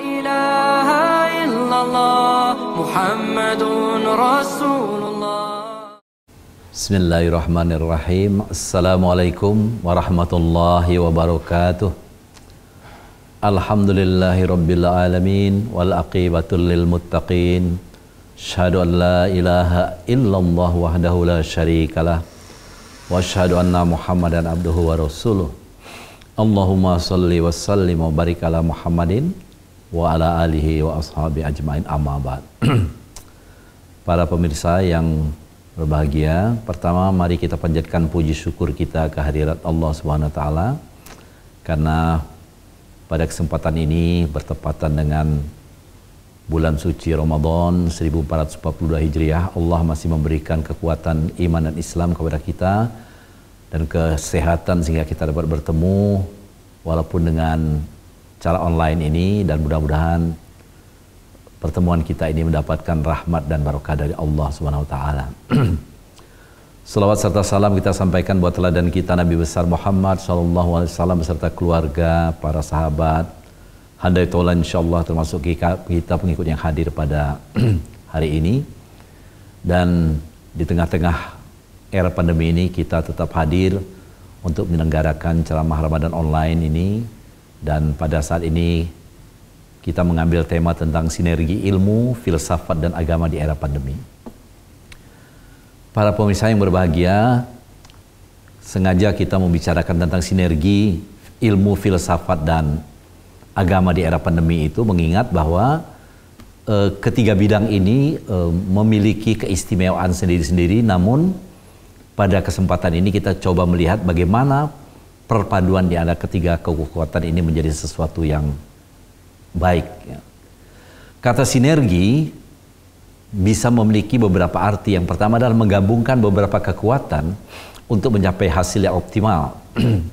إله إلا الله محمد رسول الله بسم الله الرحمن الرحيم السلام عليكم ورحمة الله وبركاته الحمد لله رب العالمين والأقيبة للمتقين أشهد أن لا إله إلا الله وحده لا شريك له وأشهد أن محمدا عبده ورسوله اللهم صل وسلم وبارك على محمد wa ala alihi wa ashabi ajmain amma ba'd. Para pemirsa yang berbahagia, pertama mari kita panjatkan puji syukur kita kehadirat Allah Subhanahu wa taala karena pada kesempatan ini bertepatan dengan bulan suci Ramadan 1442 Hijriah Allah masih memberikan kekuatan iman dan Islam kepada kita dan kesehatan sehingga kita dapat bertemu walaupun dengan cara online ini dan mudah-mudahan pertemuan kita ini mendapatkan rahmat dan barokah dari Allah Subhanahu wa taala. Salawat serta salam kita sampaikan buat teladan kita Nabi besar Muhammad sallallahu alaihi wasallam beserta keluarga, para sahabat. Handai tolan insyaallah termasuk kita pengikut yang hadir pada hari ini. Dan di tengah-tengah era pandemi ini kita tetap hadir untuk menyelenggarakan ceramah Ramadan online ini dan pada saat ini kita mengambil tema tentang sinergi ilmu, filsafat, dan agama di era pandemi. Para pemirsa yang berbahagia, sengaja kita membicarakan tentang sinergi ilmu, filsafat, dan agama di era pandemi itu mengingat bahwa e, ketiga bidang ini e, memiliki keistimewaan sendiri-sendiri namun pada kesempatan ini kita coba melihat bagaimana perpaduan di antara ketiga kekuatan ini menjadi sesuatu yang baik. Ya. Kata sinergi bisa memiliki beberapa arti. Yang pertama adalah menggabungkan beberapa kekuatan untuk mencapai hasil yang optimal.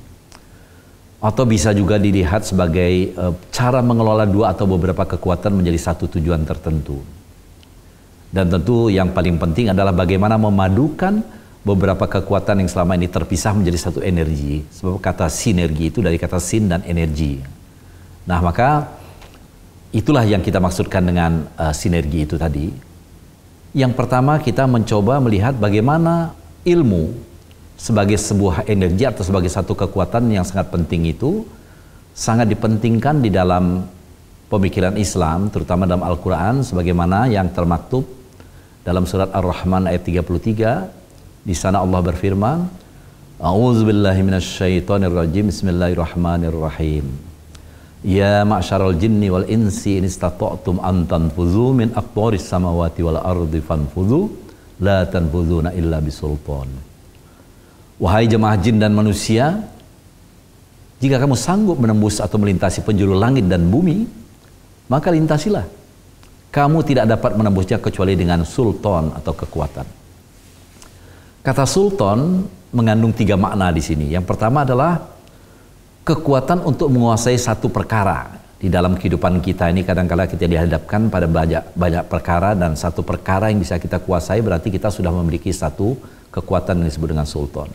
atau bisa juga dilihat sebagai e, cara mengelola dua atau beberapa kekuatan menjadi satu tujuan tertentu. Dan tentu yang paling penting adalah bagaimana memadukan beberapa kekuatan yang selama ini terpisah menjadi satu energi. Sebab kata sinergi itu dari kata sin dan energi. Nah, maka itulah yang kita maksudkan dengan uh, sinergi itu tadi. Yang pertama kita mencoba melihat bagaimana ilmu sebagai sebuah energi atau sebagai satu kekuatan yang sangat penting itu sangat dipentingkan di dalam pemikiran Islam, terutama dalam Al-Quran, sebagaimana yang termaktub dalam surat Ar-Rahman ayat 33, di sana Allah berfirman, A'udzubillahi minasyaitonirrajim. Bismillahirrahmanirrahim. Ya ma'syaral jinni wal insi in istata'tum an tanfuzu min aqtaris samawati wal ardi fanfuzu la tanfuzuna illa bisultan. Wahai jemaah jin dan manusia, jika kamu sanggup menembus atau melintasi penjuru langit dan bumi, maka lintasilah. Kamu tidak dapat menembusnya kecuali dengan sultan atau kekuatan. Kata sultan mengandung tiga makna di sini. Yang pertama adalah kekuatan untuk menguasai satu perkara. Di dalam kehidupan kita ini kadangkala -kadang kita dihadapkan pada banyak banyak perkara dan satu perkara yang bisa kita kuasai berarti kita sudah memiliki satu kekuatan yang disebut dengan sultan.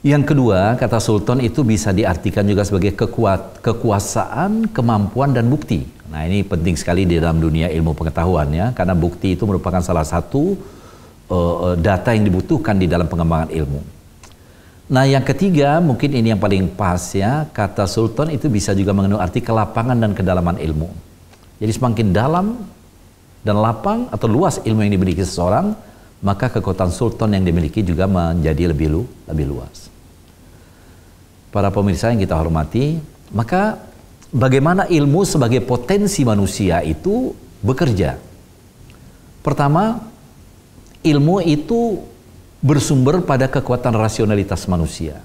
Yang kedua, kata sultan itu bisa diartikan juga sebagai kekuat, kekuasaan, kemampuan, dan bukti. Nah ini penting sekali di dalam dunia ilmu pengetahuan ya, karena bukti itu merupakan salah satu uh, data yang dibutuhkan di dalam pengembangan ilmu. Nah, yang ketiga mungkin ini yang paling pas ya, kata Sultan itu bisa juga mengandung arti kelapangan dan kedalaman ilmu. Jadi semakin dalam dan lapang atau luas ilmu yang dimiliki seseorang, maka kekuatan Sultan yang dimiliki juga menjadi lebih lu, lebih luas. Para pemirsa yang kita hormati, maka bagaimana ilmu sebagai potensi manusia itu bekerja? Pertama, ilmu itu bersumber pada kekuatan rasionalitas manusia.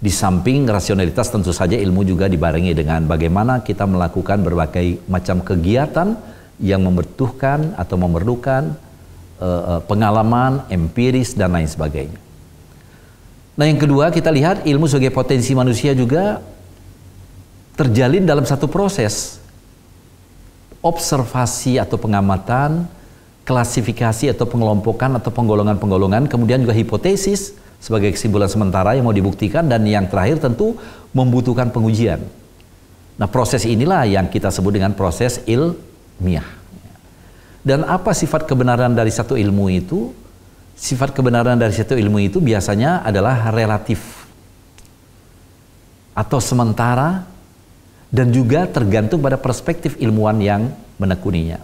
Di samping rasionalitas tentu saja ilmu juga dibarengi dengan bagaimana kita melakukan berbagai macam kegiatan yang membutuhkan atau memerlukan uh, pengalaman empiris dan lain sebagainya. Nah, yang kedua kita lihat ilmu sebagai potensi manusia juga terjalin dalam satu proses observasi atau pengamatan klasifikasi atau pengelompokan atau penggolongan-penggolongan, kemudian juga hipotesis sebagai kesimpulan sementara yang mau dibuktikan dan yang terakhir tentu membutuhkan pengujian. Nah, proses inilah yang kita sebut dengan proses ilmiah. Dan apa sifat kebenaran dari satu ilmu itu? Sifat kebenaran dari satu ilmu itu biasanya adalah relatif atau sementara dan juga tergantung pada perspektif ilmuwan yang menekuninya.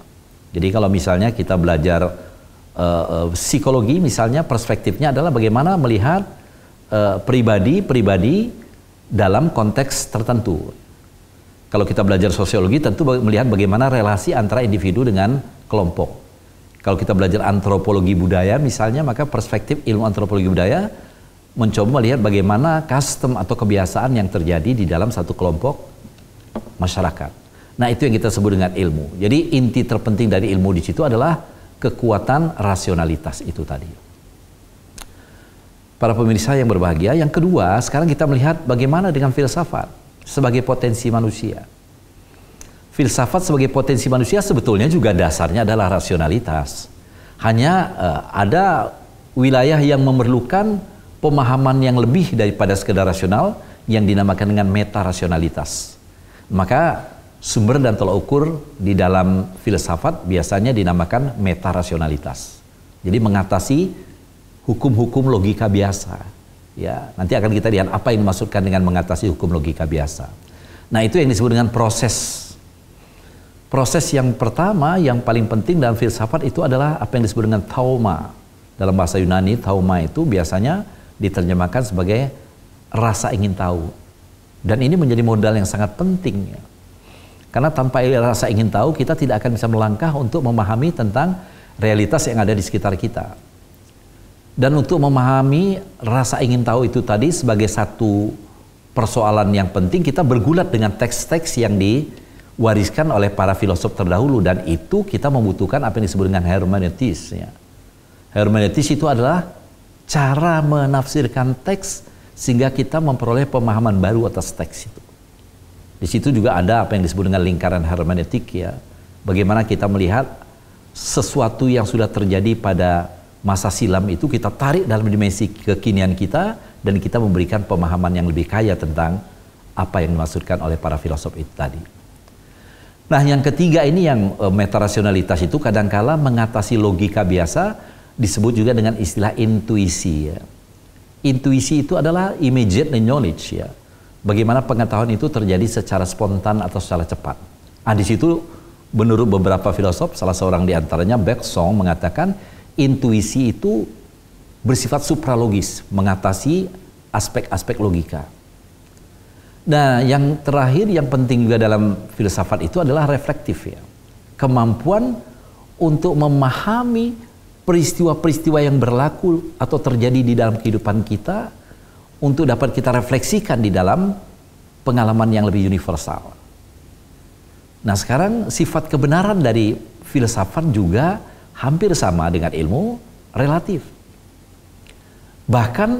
Jadi kalau misalnya kita belajar uh, psikologi misalnya perspektifnya adalah bagaimana melihat pribadi-pribadi eh, uh, -pribadi dalam konteks tertentu. Kalau kita belajar sosiologi tentu melihat bagaimana relasi antara individu dengan kelompok. Kalau kita belajar antropologi budaya misalnya maka perspektif ilmu antropologi budaya mencoba melihat bagaimana custom atau kebiasaan yang terjadi di dalam satu kelompok masyarakat. Nah, itu yang kita sebut dengan ilmu. Jadi inti terpenting dari ilmu di situ adalah kekuatan rasionalitas itu tadi. Para pemirsa yang berbahagia, yang kedua, sekarang kita melihat bagaimana dengan filsafat sebagai potensi manusia. Filsafat sebagai potensi manusia sebetulnya juga dasarnya adalah rasionalitas. Hanya uh, ada wilayah yang memerlukan pemahaman yang lebih daripada sekedar rasional yang dinamakan dengan meta rasionalitas. Maka Sumber dan tolak ukur di dalam filsafat biasanya dinamakan meta rasionalitas. Jadi mengatasi hukum-hukum logika biasa. Ya, nanti akan kita lihat apa yang dimaksudkan dengan mengatasi hukum logika biasa. Nah, itu yang disebut dengan proses. Proses yang pertama yang paling penting dalam filsafat itu adalah apa yang disebut dengan tauma. Dalam bahasa Yunani, tauma itu biasanya diterjemahkan sebagai rasa ingin tahu. Dan ini menjadi modal yang sangat penting karena tanpa rasa ingin tahu kita tidak akan bisa melangkah untuk memahami tentang realitas yang ada di sekitar kita. Dan untuk memahami rasa ingin tahu itu tadi sebagai satu persoalan yang penting kita bergulat dengan teks-teks yang diwariskan oleh para filosof terdahulu dan itu kita membutuhkan apa yang disebut dengan hermeneutis ya. Hermeneutis itu adalah cara menafsirkan teks sehingga kita memperoleh pemahaman baru atas teks itu. Di situ juga ada apa yang disebut dengan lingkaran hermeneutik ya. Bagaimana kita melihat sesuatu yang sudah terjadi pada masa silam itu kita tarik dalam dimensi kekinian kita dan kita memberikan pemahaman yang lebih kaya tentang apa yang dimaksudkan oleh para filosof itu tadi. Nah, yang ketiga ini yang e, metarasionalitas itu kadangkala mengatasi logika biasa disebut juga dengan istilah intuisi ya. Intuisi itu adalah immediate knowledge ya bagaimana pengetahuan itu terjadi secara spontan atau secara cepat. Nah, di situ menurut beberapa filosof, salah seorang di antaranya Song mengatakan intuisi itu bersifat supralogis, mengatasi aspek-aspek logika. Nah, yang terakhir yang penting juga dalam filsafat itu adalah reflektif ya. Kemampuan untuk memahami peristiwa-peristiwa yang berlaku atau terjadi di dalam kehidupan kita untuk dapat kita refleksikan di dalam pengalaman yang lebih universal. Nah sekarang sifat kebenaran dari filsafat juga hampir sama dengan ilmu relatif. Bahkan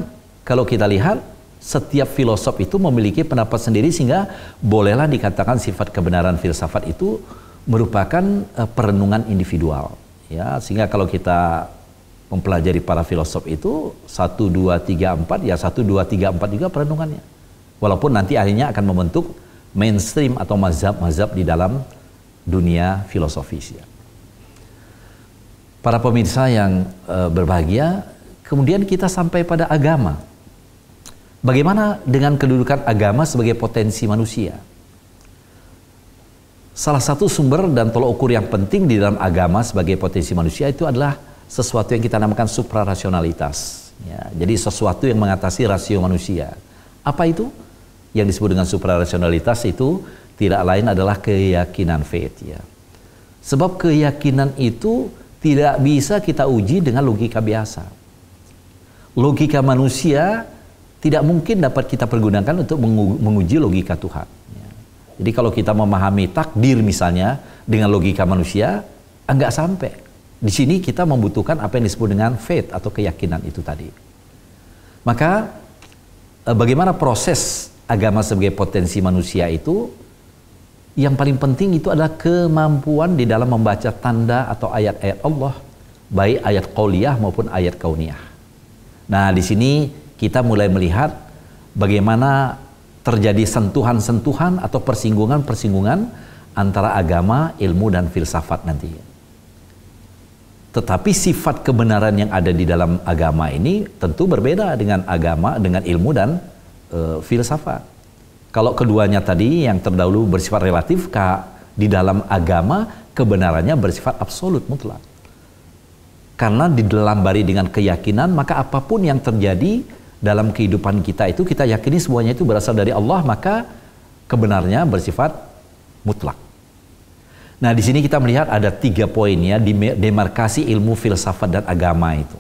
kalau kita lihat setiap filosof itu memiliki pendapat sendiri sehingga bolehlah dikatakan sifat kebenaran filsafat itu merupakan eh, perenungan individual ya sehingga kalau kita mempelajari para filosof itu satu dua tiga empat ya satu dua tiga empat juga perenungannya. Walaupun nanti akhirnya akan membentuk mainstream atau mazhab-mazhab di dalam dunia filosofis. Ya. Para pemirsa yang e, berbahagia, kemudian kita sampai pada agama. Bagaimana dengan kedudukan agama sebagai potensi manusia? Salah satu sumber dan tolok ukur yang penting di dalam agama sebagai potensi manusia itu adalah sesuatu yang kita namakan suprarasionalitas. Ya, jadi sesuatu yang mengatasi rasio manusia. Apa itu? Yang disebut dengan suprarasionalitas itu tidak lain adalah keyakinan faith. Ya. Sebab keyakinan itu tidak bisa kita uji dengan logika biasa. Logika manusia tidak mungkin dapat kita pergunakan untuk menguji logika Tuhan. Ya. Jadi kalau kita memahami takdir misalnya dengan logika manusia, enggak sampai di sini kita membutuhkan apa yang disebut dengan faith atau keyakinan itu tadi. Maka eh, bagaimana proses agama sebagai potensi manusia itu yang paling penting itu adalah kemampuan di dalam membaca tanda atau ayat-ayat Allah baik ayat qauliyah maupun ayat kauniyah. Nah, di sini kita mulai melihat bagaimana terjadi sentuhan-sentuhan atau persinggungan-persinggungan antara agama, ilmu dan filsafat nanti. Tetapi sifat kebenaran yang ada di dalam agama ini tentu berbeda dengan agama, dengan ilmu dan e, filsafat. Kalau keduanya tadi yang terdahulu bersifat relatif, kak, di dalam agama kebenarannya bersifat absolut mutlak. Karena di dalam bari dengan keyakinan, maka apapun yang terjadi dalam kehidupan kita itu kita yakini semuanya itu berasal dari Allah, maka kebenarnya bersifat mutlak. Nah, di sini kita melihat ada tiga poin ya di demarkasi ilmu filsafat dan agama itu.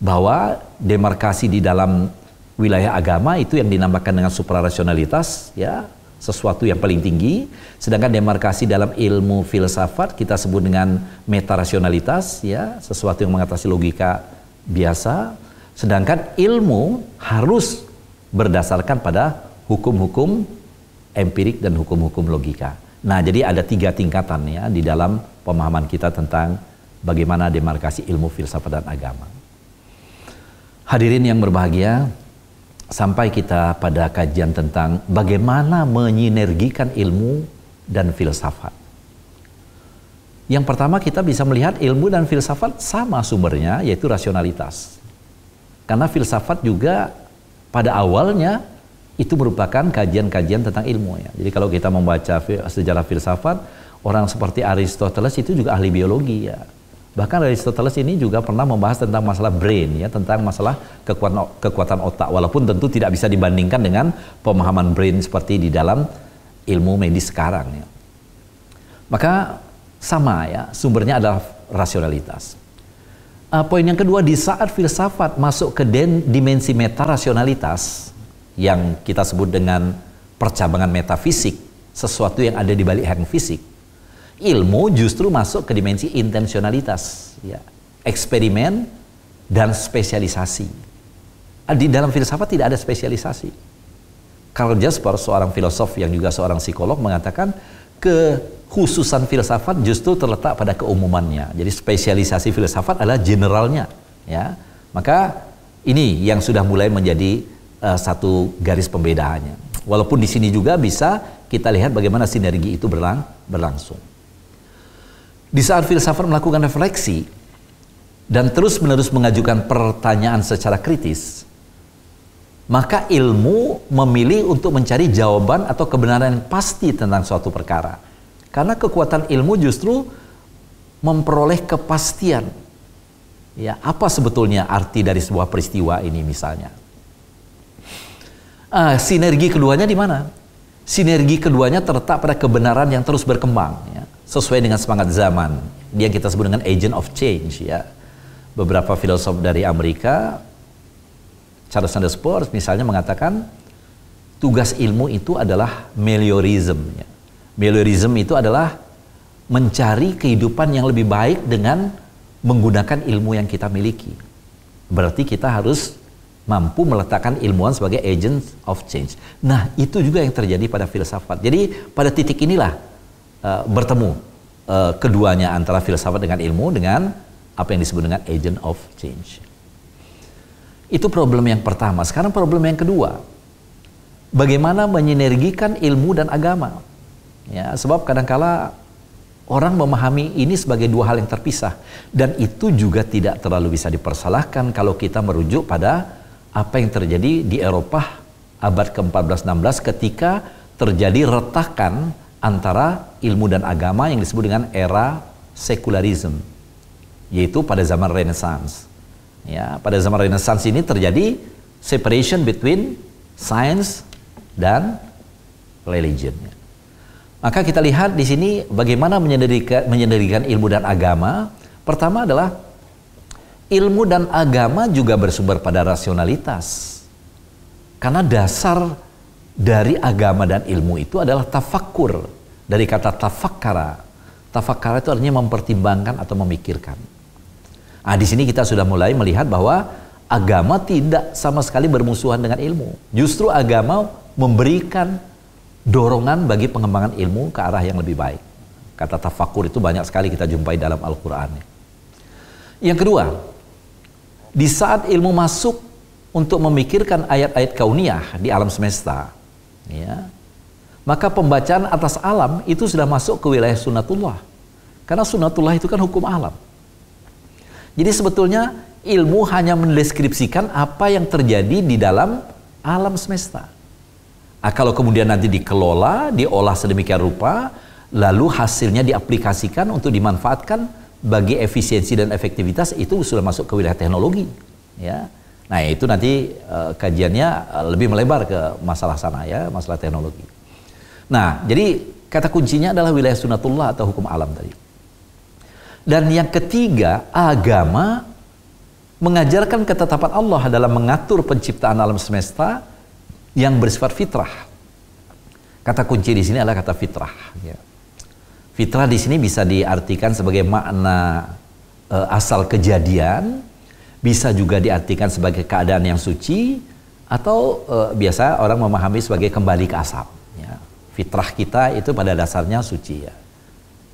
Bahwa demarkasi di dalam wilayah agama itu yang dinamakan dengan suprarasionalitas ya, sesuatu yang paling tinggi, sedangkan demarkasi dalam ilmu filsafat kita sebut dengan meta metarasionalitas ya, sesuatu yang mengatasi logika biasa, sedangkan ilmu harus berdasarkan pada hukum-hukum empirik dan hukum-hukum logika. Nah, jadi ada tiga tingkatan ya di dalam pemahaman kita tentang bagaimana demarkasi ilmu filsafat dan agama. Hadirin yang berbahagia, sampai kita pada kajian tentang bagaimana menyinergikan ilmu dan filsafat. Yang pertama kita bisa melihat ilmu dan filsafat sama sumbernya yaitu rasionalitas. Karena filsafat juga pada awalnya itu merupakan kajian-kajian tentang ilmu ya. Jadi kalau kita membaca sejarah filsafat, orang seperti Aristoteles itu juga ahli biologi ya. Bahkan Aristoteles ini juga pernah membahas tentang masalah brain ya, tentang masalah kekuatan kekuatan otak walaupun tentu tidak bisa dibandingkan dengan pemahaman brain seperti di dalam ilmu medis sekarang ya. Maka sama ya, sumbernya adalah rasionalitas. Uh, poin yang kedua di saat filsafat masuk ke den, dimensi meta rasionalitas, yang kita sebut dengan percabangan metafisik, sesuatu yang ada di balik hang fisik. Ilmu justru masuk ke dimensi intensionalitas, ya. eksperimen dan spesialisasi. Ah, di dalam filsafat tidak ada spesialisasi. Karl Jasper, seorang filosof yang juga seorang psikolog mengatakan kekhususan filsafat justru terletak pada keumumannya. Jadi spesialisasi filsafat adalah generalnya, ya. Maka ini yang sudah mulai menjadi uh, satu garis pembedaannya. Walaupun di sini juga bisa kita lihat bagaimana sinergi itu berlang berlangsung. Di saat filsafat melakukan refleksi dan terus-menerus mengajukan pertanyaan secara kritis, maka ilmu memilih untuk mencari jawaban atau kebenaran yang pasti tentang suatu perkara. Karena kekuatan ilmu justru memperoleh kepastian. Ya, apa sebetulnya arti dari sebuah peristiwa ini misalnya? Uh, sinergi keduanya di mana? Sinergi keduanya terletak pada kebenaran yang terus berkembang, ya, sesuai dengan semangat zaman. Dia kita sebut dengan agent of change, ya. Beberapa filosof dari Amerika, Charles Sanders Peirce misalnya mengatakan tugas ilmu itu adalah meliorism. Ya. Meliorism itu adalah mencari kehidupan yang lebih baik dengan menggunakan ilmu yang kita miliki. Berarti kita harus mampu meletakkan ilmuwan sebagai agent of change. Nah, itu juga yang terjadi pada filsafat. Jadi, pada titik inilah uh, bertemu uh, keduanya antara filsafat dengan ilmu dengan apa yang disebut dengan agent of change. Itu problem yang pertama. Sekarang problem yang kedua. Bagaimana menyinergikan ilmu dan agama? Ya, sebab kadangkala orang memahami ini sebagai dua hal yang terpisah dan itu juga tidak terlalu bisa dipersalahkan kalau kita merujuk pada apa yang terjadi di Eropa abad ke-14-16 ketika terjadi retakan antara ilmu dan agama yang disebut dengan era sekularisme yaitu pada zaman Renaissance. Ya, pada zaman Renaissance ini terjadi separation between science dan religion. Maka kita lihat di sini bagaimana menyendirikan, menyendirikan ilmu dan agama. Pertama adalah ilmu dan agama juga bersumber pada rasionalitas. Karena dasar dari agama dan ilmu itu adalah tafakur. Dari kata tafakkara. Tafakkara itu artinya mempertimbangkan atau memikirkan. Nah, di sini kita sudah mulai melihat bahwa agama tidak sama sekali bermusuhan dengan ilmu. Justru agama memberikan dorongan bagi pengembangan ilmu ke arah yang lebih baik. Kata tafakur itu banyak sekali kita jumpai dalam Al-Quran. Yang kedua, di saat ilmu masuk untuk memikirkan ayat-ayat kauniyah di alam semesta, ya, maka pembacaan atas alam itu sudah masuk ke wilayah sunatullah. Karena sunatullah itu kan hukum alam. Jadi sebetulnya ilmu hanya mendeskripsikan apa yang terjadi di dalam alam semesta. Nah, kalau kemudian nanti dikelola, diolah sedemikian rupa, lalu hasilnya diaplikasikan untuk dimanfaatkan bagi efisiensi dan efektivitas itu sudah masuk ke wilayah teknologi ya nah itu nanti uh, kajiannya eh, lebih melebar ke masalah sana ya masalah teknologi nah jadi kata kuncinya adalah wilayah sunatullah atau hukum alam tadi dan yang ketiga agama mengajarkan ketetapan Allah dalam mengatur penciptaan alam semesta yang bersifat fitrah kata kunci di sini adalah kata fitrah ya. Fitrah di sini bisa diartikan sebagai makna e, asal kejadian, bisa juga diartikan sebagai keadaan yang suci, atau e, biasa orang memahami sebagai kembali ke asal. Ya. Fitrah kita itu pada dasarnya suci ya.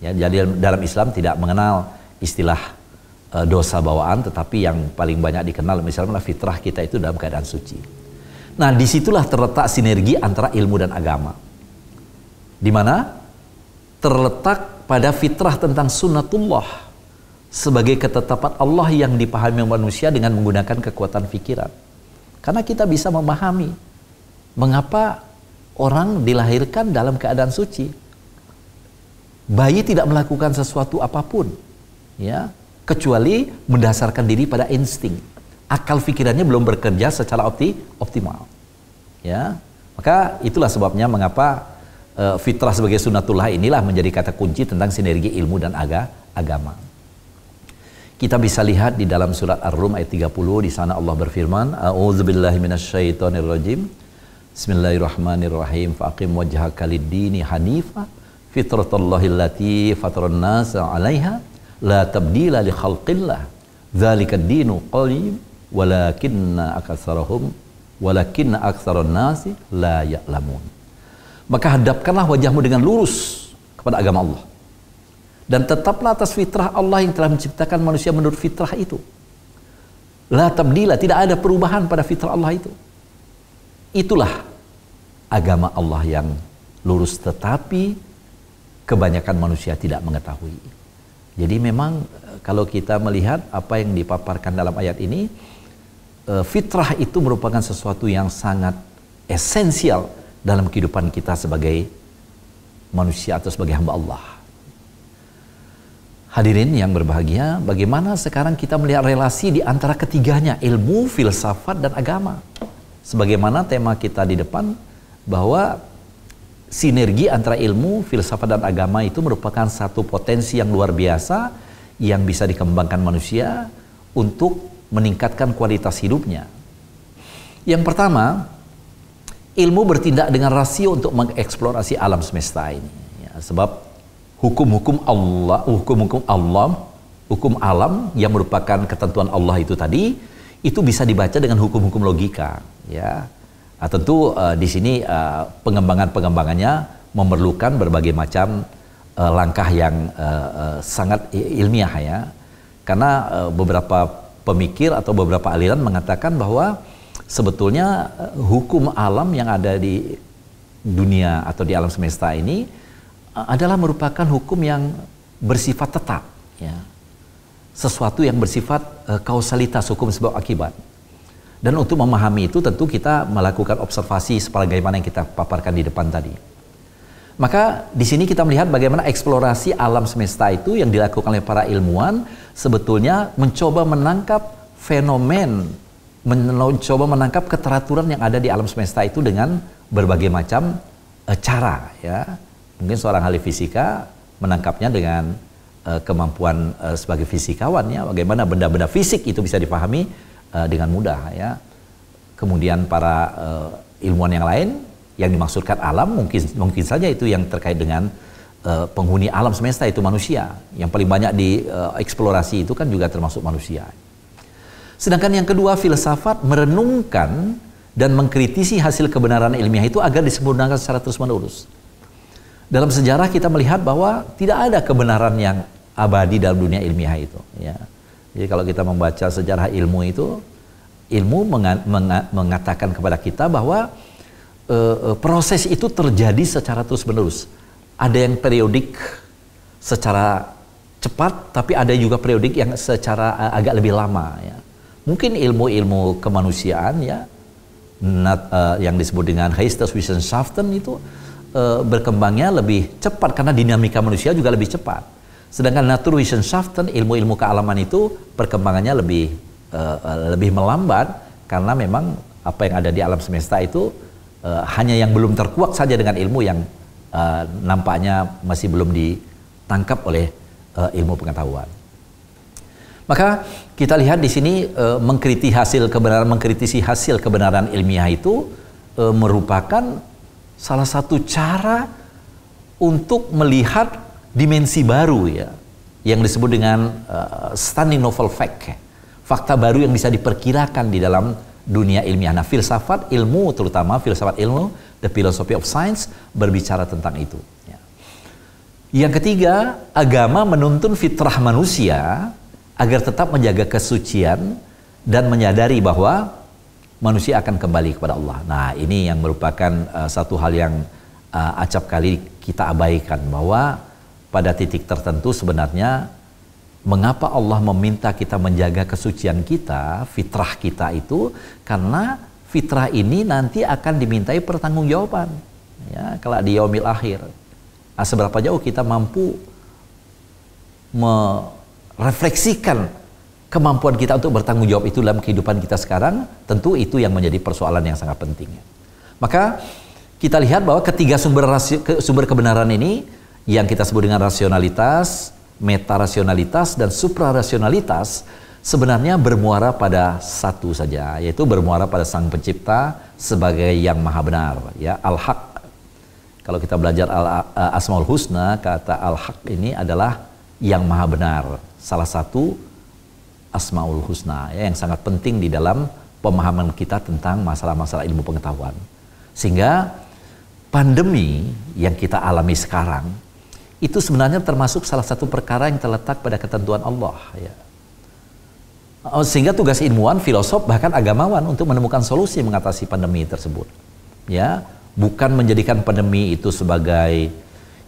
ya jadi dalam Islam tidak mengenal istilah e, dosa bawaan, tetapi yang paling banyak dikenal misalnya fitrah kita itu dalam keadaan suci. Nah, disitulah terletak sinergi antara ilmu dan agama. Di mana terletak pada fitrah tentang sunnatullah sebagai ketetapan Allah yang dipahami manusia dengan menggunakan kekuatan pikiran. Karena kita bisa memahami mengapa orang dilahirkan dalam keadaan suci. Bayi tidak melakukan sesuatu apapun, ya, kecuali mendasarkan diri pada insting. Akal pikirannya belum bekerja secara opti optimal. Ya. Maka itulah sebabnya mengapa uh, fitrah sebagai sunatullah inilah menjadi kata kunci tentang sinergi ilmu dan aga, agama. Kita bisa lihat di dalam surat Ar-Rum ayat 30 di sana Allah berfirman, "A'udzubillahi minasyaitonirrajim. Bismillahirrahmanirrahim. Faqim wajhaka lid-dini hanifa fitratallahi allati fataran nasa 'alaiha la tabdila li khalqillah. Dzalika ad-dinu qayyim walakinna aktsarahum walakinna aktsaran nasi la ya'lamun." maka hadapkanlah wajahmu dengan lurus kepada agama Allah. Dan tetaplah atas fitrah Allah yang telah menciptakan manusia menurut fitrah itu. La tabdila, tidak ada perubahan pada fitrah Allah itu. Itulah agama Allah yang lurus tetapi kebanyakan manusia tidak mengetahui. Jadi memang eh, kalau kita melihat apa yang dipaparkan dalam ayat ini, eh, fitrah itu merupakan sesuatu yang sangat esensial dalam kehidupan kita sebagai manusia atau sebagai hamba Allah. Hadirin yang berbahagia, bagaimana sekarang kita melihat relasi di antara ketiganya, ilmu, filsafat, dan agama. Sebagaimana tema kita di depan, bahwa sinergi antara ilmu, filsafat, dan agama itu merupakan satu potensi yang luar biasa yang bisa dikembangkan manusia untuk meningkatkan kualitas hidupnya. Yang pertama, ilmu bertindak dengan rasio untuk mengeksplorasi alam semesta ini. Ya, sebab hukum-hukum Allah, hukum-hukum Allah, hukum alam yang merupakan ketentuan Allah itu tadi itu bisa dibaca dengan hukum-hukum logika, ya. Nah, tentu uh, di sini uh, pengembangan-pengembangannya memerlukan berbagai macam uh, langkah yang uh, uh, sangat ilmiah ya. Karena uh, beberapa pemikir atau beberapa aliran mengatakan bahwa sebetulnya eh, hukum alam yang ada di dunia atau di alam semesta ini eh, adalah merupakan hukum yang bersifat tetap ya sesuatu yang bersifat uh, kausalitas hukum sebab akibat dan untuk memahami itu tentu kita melakukan observasi sebagaimana yang kita paparkan di depan tadi maka di sini kita melihat bagaimana eksplorasi alam semesta itu yang dilakukan oleh para ilmuwan sebetulnya mencoba menangkap fenomen mencoba menangkap keteraturan yang ada di alam semesta itu dengan berbagai macam uh, cara ya. Mungkin seorang ahli fisika menangkapnya dengan uh, kemampuan uh, sebagai ya bagaimana benda-benda fisik itu bisa dipahami uh, dengan mudah ya. Kemudian para uh, ilmuwan yang lain yang dimaksudkan alam mungkin mungkin saja itu yang terkait dengan uh, penghuni alam semesta itu manusia. Yang paling banyak di uh, itu kan juga termasuk manusia. Sedangkan yang kedua filsafat merenungkan dan mengkritisi hasil kebenaran ilmiah itu agar disempurnakan secara terus-menerus. Dalam sejarah kita melihat bahwa tidak ada kebenaran yang abadi dalam dunia ilmiah itu. Ya. Jadi kalau kita membaca sejarah ilmu itu, ilmu menga menga mengatakan kepada kita bahwa e, e, proses itu terjadi secara terus-menerus. Ada yang periodik secara cepat, tapi ada juga periodik yang secara agak lebih lama. Ya. Mungkin ilmu-ilmu kemanusiaan ya, not, uh, eh, yang disebut dengan shaften itu uh, berkembangnya lebih cepat karena dinamika manusia juga lebih cepat. Sedangkan Naturwissenschaften, ilmu-ilmu kealaman itu perkembangannya lebih uh, lebih melambat karena memang apa yang ada di alam semesta itu uh, hanya yang belum terkuak saja dengan ilmu yang uh, nampaknya masih belum ditangkap oleh uh, ilmu pengetahuan. Maka kita lihat di sini e, mengkritisi hasil kebenaran mengkritisi hasil kebenaran ilmiah itu e, merupakan salah satu cara untuk melihat dimensi baru ya yang disebut dengan e, stunning novel fact. Ya. Fakta baru yang bisa diperkirakan di dalam dunia ilmiah. Nah, filsafat ilmu terutama filsafat ilmu the philosophy of science berbicara tentang itu. Ya. Yang ketiga, agama menuntun fitrah manusia agar tetap menjaga kesucian dan menyadari bahwa manusia akan kembali kepada Allah. Nah, ini yang merupakan uh, satu hal yang uh, acap kali kita abaikan bahwa pada titik tertentu sebenarnya mengapa Allah meminta kita menjaga kesucian kita, fitrah kita itu karena fitrah ini nanti akan dimintai pertanggungjawaban. Ya, kalau di yaumil akhir. Nah, seberapa jauh kita mampu me refleksikan kemampuan kita untuk bertanggung jawab itu dalam kehidupan kita sekarang, tentu itu yang menjadi persoalan yang sangat penting. Maka kita lihat bahwa ketiga sumber rasio, sumber kebenaran ini yang kita sebut dengan rasionalitas, meta rasionalitas, dan supra rasionalitas sebenarnya bermuara pada satu saja, yaitu bermuara pada Sang Pencipta sebagai yang Maha Benar, ya Al-Haq. Kalau kita belajar Al Asmaul Husna, kata Al-Haq ini adalah yang Maha Benar salah satu Asmaul Husna ya, yang sangat penting di dalam pemahaman kita tentang masalah-masalah ilmu pengetahuan. Sehingga pandemi yang kita alami sekarang itu sebenarnya termasuk salah satu perkara yang terletak pada ketentuan Allah ya. Oh, sehingga tugas ilmuwan, filosof bahkan agamawan untuk menemukan solusi mengatasi pandemi tersebut. Ya, bukan menjadikan pandemi itu sebagai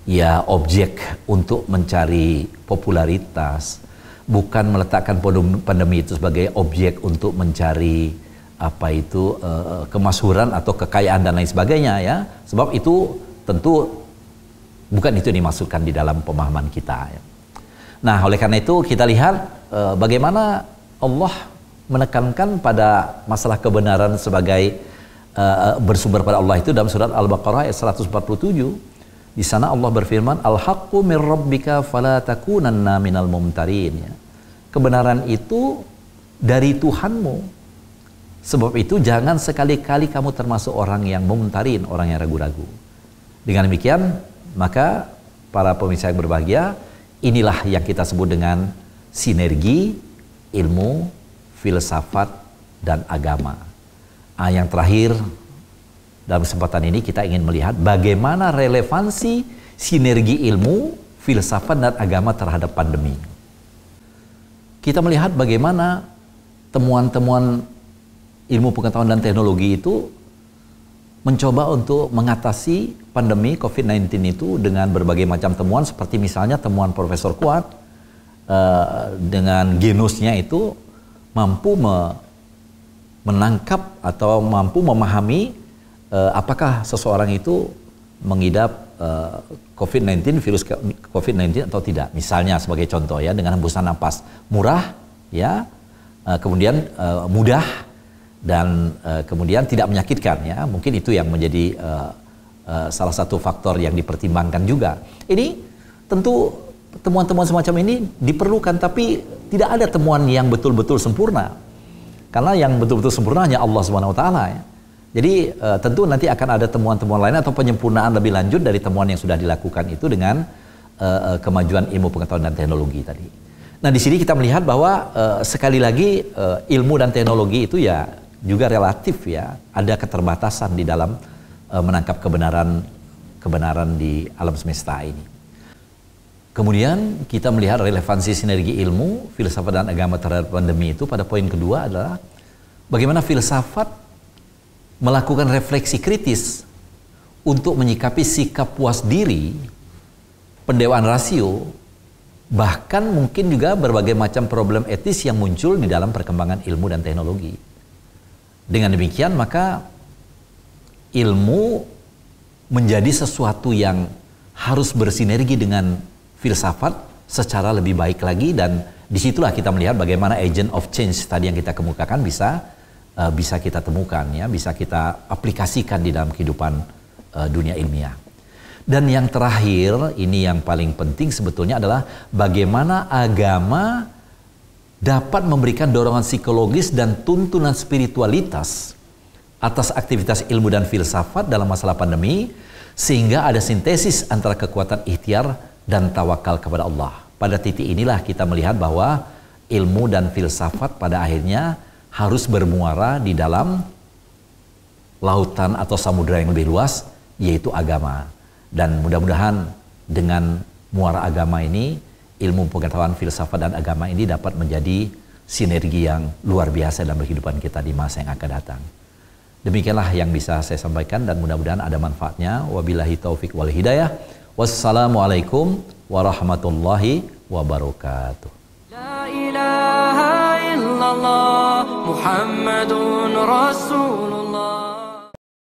ya objek untuk mencari popularitas, bukan meletakkan pandemi itu sebagai objek untuk mencari apa itu uh, kemasuran atau kekayaan dan lain sebagainya ya sebab itu tentu bukan itu dimasukkan di dalam pemahaman kita ya. nah oleh karena itu kita lihat uh, bagaimana Allah menekankan pada masalah kebenaran sebagai uh, bersumber pada Allah itu dalam surat Al-Baqarah ayat 147 di sana Allah berfirman, "Al-haqqu min rabbika fala minal mumtarin." Ya. Kebenaran itu dari Tuhanmu. Sebab itu jangan sekali-kali kamu termasuk orang yang mumtarin, orang yang ragu-ragu. Dengan demikian, maka para pemirsa yang berbahagia, inilah yang kita sebut dengan sinergi ilmu, filsafat, dan agama. Ah, yang terakhir, dalam kesempatan ini kita ingin melihat bagaimana relevansi sinergi ilmu, filsafat, dan agama terhadap pandemi. Kita melihat bagaimana temuan-temuan ilmu pengetahuan dan teknologi itu mencoba untuk mengatasi pandemi COVID-19 itu dengan berbagai macam temuan seperti misalnya temuan Profesor Kuat uh, dengan genusnya itu mampu me menangkap atau mampu memahami uh, apakah seseorang itu mengidap uh, eh, COVID-19 virus COVID-19 atau tidak. Misalnya sebagai contoh ya dengan hembusan nafas murah ya uh, kemudian uh, mudah dan uh, kemudian tidak menyakitkan ya. Mungkin itu yang menjadi uh, uh, salah satu faktor yang dipertimbangkan juga. Ini tentu temuan-temuan semacam ini diperlukan tapi tidak ada temuan yang betul-betul sempurna. Karena yang betul-betul sempurna hanya Allah Subhanahu wa ya. Jadi uh, tentu nanti akan ada temuan-temuan lain atau penyempurnaan lebih lanjut dari temuan yang sudah dilakukan itu dengan uh, kemajuan ilmu pengetahuan dan teknologi tadi. Nah di sini kita melihat bahwa uh, sekali lagi uh, ilmu dan teknologi itu ya juga relatif ya ada keterbatasan di dalam uh, menangkap kebenaran kebenaran di alam semesta ini. Kemudian kita melihat relevansi sinergi ilmu, filsafat dan agama terhadap pandemi itu pada poin kedua adalah bagaimana filsafat melakukan refleksi kritis untuk menyikapi sikap puas diri, pendewaan rasio, bahkan mungkin juga berbagai macam problem etis yang muncul di dalam perkembangan ilmu dan teknologi. Dengan demikian maka ilmu menjadi sesuatu yang harus bersinergi dengan filsafat secara lebih baik lagi dan disitulah kita melihat bagaimana agent of change tadi yang kita kemukakan bisa uh, bisa kita temukan ya, bisa kita aplikasikan di dalam kehidupan uh, dunia ilmiah. Dan yang terakhir, ini yang paling penting sebetulnya adalah bagaimana agama dapat memberikan dorongan psikologis dan tuntunan spiritualitas atas aktivitas ilmu dan filsafat dalam masalah pandemi sehingga ada sintesis antara kekuatan ikhtiar dan tawakal kepada Allah. Pada titik inilah kita melihat bahwa ilmu dan filsafat pada akhirnya harus bermuara di dalam lautan atau samudera yang lebih luas, yaitu agama. Dan mudah-mudahan dengan muara agama ini, ilmu pengetahuan filsafat dan agama ini dapat menjadi sinergi yang luar biasa dalam kehidupan kita di masa yang akan datang. Demikianlah yang bisa saya sampaikan dan mudah-mudahan ada manfaatnya. Wabillahi taufik wal hidayah. Wassalamualaikum warahmatullahi wabarakatuh. الله محمد رسول